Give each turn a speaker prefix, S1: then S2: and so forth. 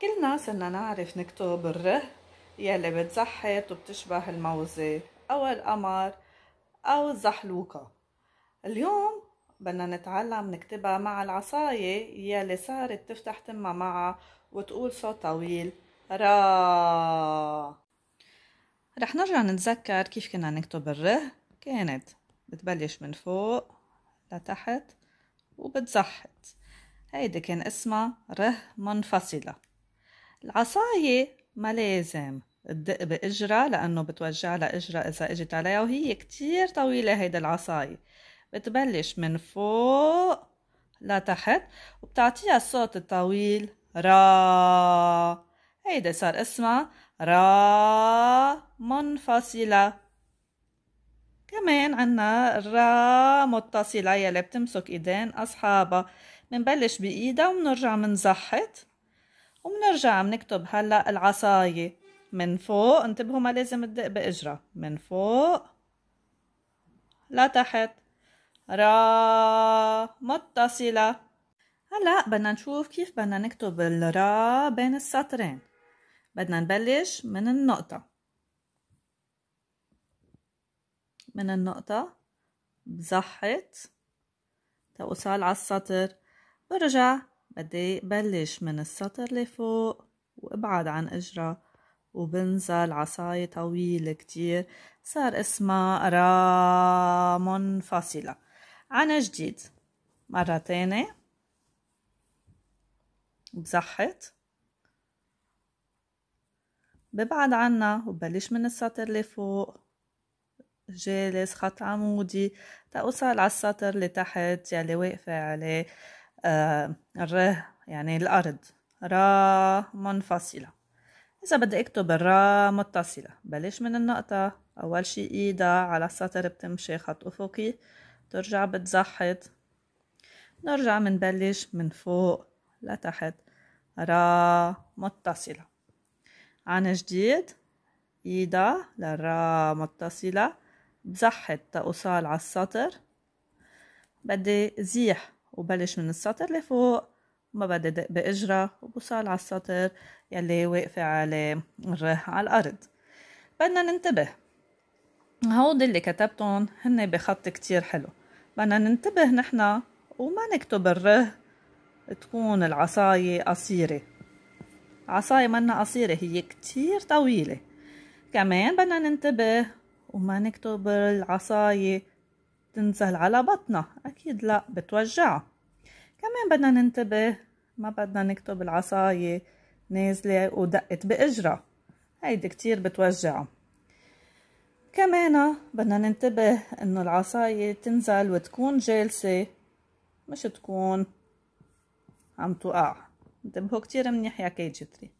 S1: كلنا صرنا نعرف نكتب الره يلي بتزحط وبتشبه الموزة أو القمر أو الزحلوكة اليوم بدنا نتعلم نكتبها مع العصاية يلي صارت تفتح تمها معها وتقول صوت طويل را رح نرجع نتذكر كيف كنا نكتب الره كانت بتبلش من فوق لتحت وبتزحت هيدي كان اسمها ره منفصلة العصاية ما لازم تدق بإجرة لأنه بتوجع لإجرة إذا إجت عليها وهي كتير طويلة هيدا العصاية بتبلش من فوق لتحت وبتعطيها الصوت الطويل را هيدا صار اسمها را منفصلة كمان عنا را متصلة يلي بتمسك ايدين أصحابها منبلش بإيدها ومنرجع منزحت وبنرجع بنكتب هلا العصاية من فوق انتبهوا ما لازم تدق بإجرة من فوق لتحت را متصلة هلا بدنا نشوف كيف بدنا نكتب الرا بين السطرين بدنا نبلش من النقطة من النقطة بزحت توصل على السطر برجع بدي بلش من السطر لفوق وابعد عن اجرة وبنزل عصاية طويلة كتير صار اسمها را منفصلة عن جديد مرة تانية بزحط ببعد عنا وبلش من السطر لفوق جالس خط عمودي تأوصل على السطر لتحت يلي واقفة عليه آه، الر يعني الأرض را منفصلة إذا بدي أكتب الرا متصلة بلش من النقطة أول شي إيدها على السطر بتمشي خط أفقي بترجع بتزحط نرجع منبلش من فوق لتحت را متصلة عن جديد إيدا للرا متصلة بزحت تأصال على السطر بدي زيح وبلش من السطر لفوق ما بدي دق بإجرة وبوصل على السطر يلي واقفة عليه الره على الأرض بدنا ننتبه هود اللي كتبتهم هن بخط كتير حلو بدنا ننتبه نحنا وما نكتب الره تكون العصاية قصيرة عصاية منا قصيرة هي كتير طويلة كمان بدنا ننتبه وما نكتب العصاية تنزل على بطنها أكيد لا بتوجعها كمان بدنا ننتبه ما بدنا نكتب العصاية نازلة ودقت بإجرها هيدي كتير بتوجعها كمان بدنا ننتبه انه العصاية تنزل وتكون جالسة مش تكون عم توقع انتبهوا كتير منيح يا كي 3